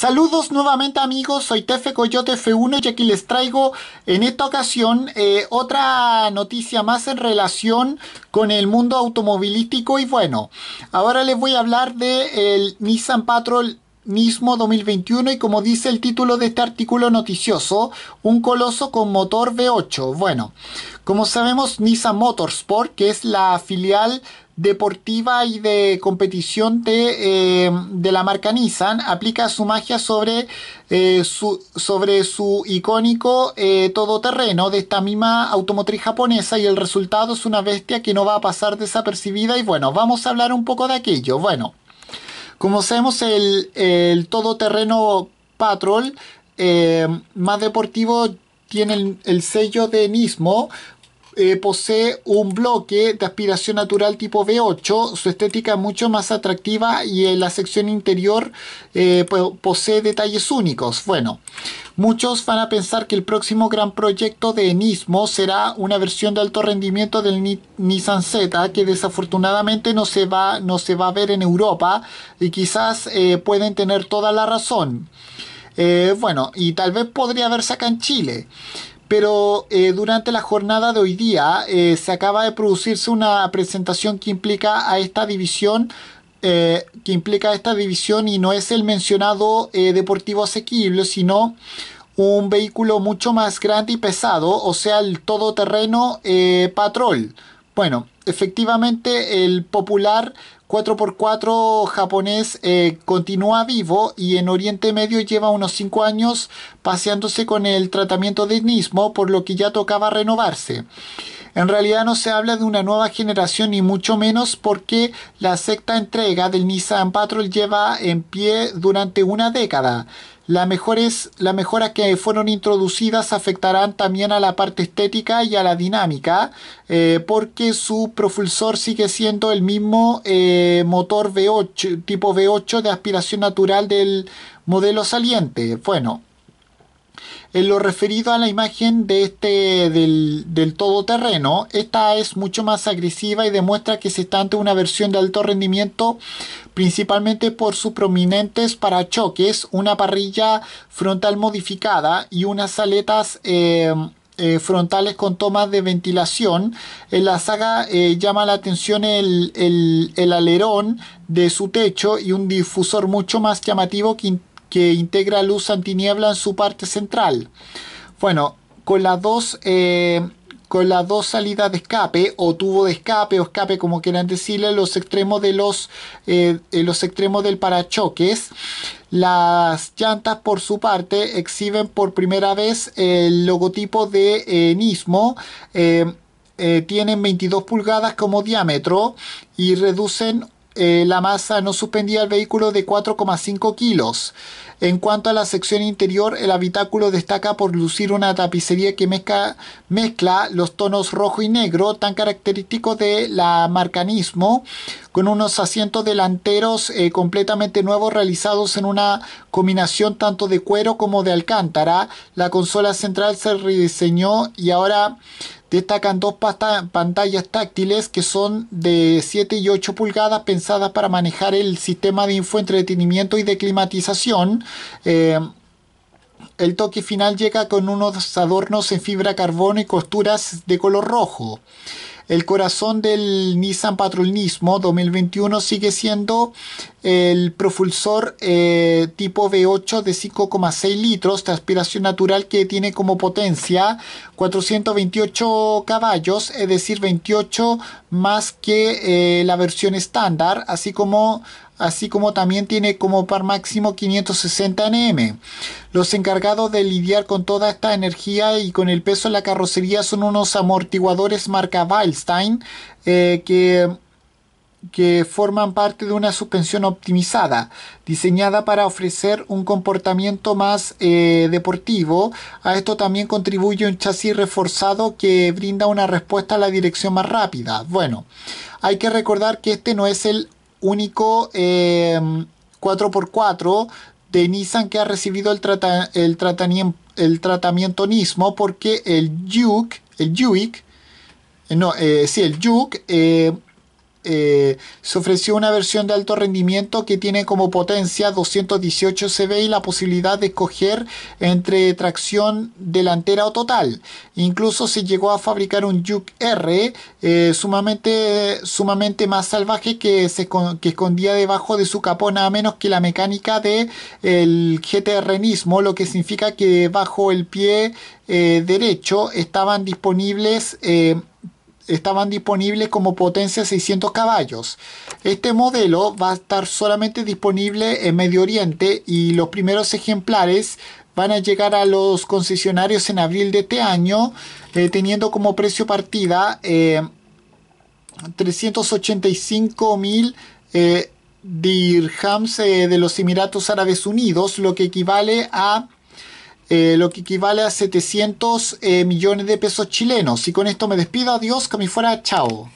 Saludos nuevamente amigos, soy Tefe Coyote F1 y aquí les traigo en esta ocasión eh, otra noticia más en relación con el mundo automovilístico y bueno, ahora les voy a hablar del Nissan Patrol mismo 2021 y como dice el título de este artículo noticioso, un coloso con motor V8. Bueno, como sabemos, Nissan Motorsport, que es la filial deportiva y de competición de, eh, la marca Nissan, aplica su magia sobre, eh, su, sobre su icónico eh, todoterreno de esta misma automotriz japonesa y el resultado es una bestia que no va a pasar desapercibida y bueno, vamos a hablar un poco de aquello. Bueno, como sabemos, el, todoterreno Patrol eh, más deportivo tiene el, el sello de Nismo, eh, posee un bloque de aspiración natural tipo v 8 su estética es mucho más atractiva y en eh, la sección interior eh, posee detalles únicos. Bueno, muchos van a pensar que el próximo gran proyecto de Enismo será una versión de alto rendimiento del Nissan Z, que desafortunadamente no se, va, no se va a ver en Europa y quizás pueden tener toda la razón. bueno, y tal vez podría verse acá en Chile pero eh, durante la jornada de hoy día eh, se acaba de producirse una presentación que implica a esta división eh, que implica esta división y no es el mencionado deportivo asequible sino un vehículo mucho más grande y pesado o sea el todoterreno patrol bueno, efectivamente el popular 4x4 japonés eh, continúa vivo y en Oriente Medio lleva unos 5 años paseándose con el tratamiento de nismo, por lo que ya tocaba renovarse. En realidad no se habla de una nueva generación ni mucho menos porque la secta entrega del Nissan Patrol lleva en pie durante una década. Las mejores, las mejoras que fueron introducidas afectarán también a la parte estética y a la dinámica, eh, porque su propulsor sigue siendo el mismo eh, motor V8, tipo V8 de aspiración natural del modelo saliente. Bueno, en lo referido a la imagen de este, del, todoterreno, esta es mucho más agresiva y demuestra que se está ante una versión de alto rendimiento principalmente por sus prominentes parachoques, una parrilla frontal modificada y unas aletas eh, eh, frontales con tomas de ventilación. En la saga eh, llama la atención el, alerón de su techo y un difusor mucho más llamativo que, que integra luz antiniebla en su parte central. Bueno, con las dos, eh, dos salidas de escape o tubo de escape o escape como quieran decirle, los extremos de los, eh, eh, los extremos del parachoques. Las llantas por su parte exhiben por primera vez el logotipo de Nismo. tienen 22 pulgadas como diámetro y reducen eh, la masa no suspendía el vehículo de 4,5 kilos. En cuanto a la sección interior, el habitáculo destaca por lucir una tapicería que mezcla, los tonos rojo y negro tan característicos de la marcanismo, con unos asientos delanteros eh, completamente nuevos realizados en una combinación tanto de cuero como de alcántara. La consola central se rediseñó y ahora destacan dos pantallas táctiles que son de 7 y 8 pulgadas pensadas para manejar el sistema de infoentretenimiento y de climatización. Eh, el toque final llega con unos adornos en fibra carbono y costuras de color rojo. El corazón del Nissan Patronismo 2021 sigue siendo el propulsor eh, tipo V8 de 5,6 litros de aspiración natural que tiene como potencia 428 caballos, es decir, 28 más que eh, la versión estándar, así como así como también tiene como par máximo 560 Nm. Los encargados de lidiar con toda esta energía y con el peso de la carrocería son unos amortiguadores marca weilstein eh, que que forman parte de una suspensión optimizada, diseñada para ofrecer un comportamiento más eh, deportivo. A esto también contribuye un chasis reforzado que brinda una respuesta a la dirección más rápida. Bueno, hay que recordar que este no es el único 4x4 em, de Nissan que ha recibido el, trata el, tratamiento, el tratamiento NISMO porque el Juke, el Juke, eh, no, eh, sí, el Juke eh, eh, se ofreció una versión de alto rendimiento que tiene como potencia 218 CV y la posibilidad de escoger entre tracción delantera o total. Incluso se llegó a fabricar un Juke R eh, sumamente, sumamente más salvaje que se escondía debajo de su capó nada menos que la mecánica del el mismo, lo que significa que bajo el pie eh, derecho estaban disponibles estaban disponibles como potencia 600 caballos. Este modelo va a estar solamente disponible en Medio Oriente y los primeros ejemplares van a llegar a los concesionarios en abril de este año, eh, teniendo como precio partida 385 eh, mil eh, dirhams de los Emiratos Árabes Unidos, lo que equivale a eh, lo que equivale a 700 eh, millones de pesos chilenos. Y con esto me despido, adiós, que me fuera, chao.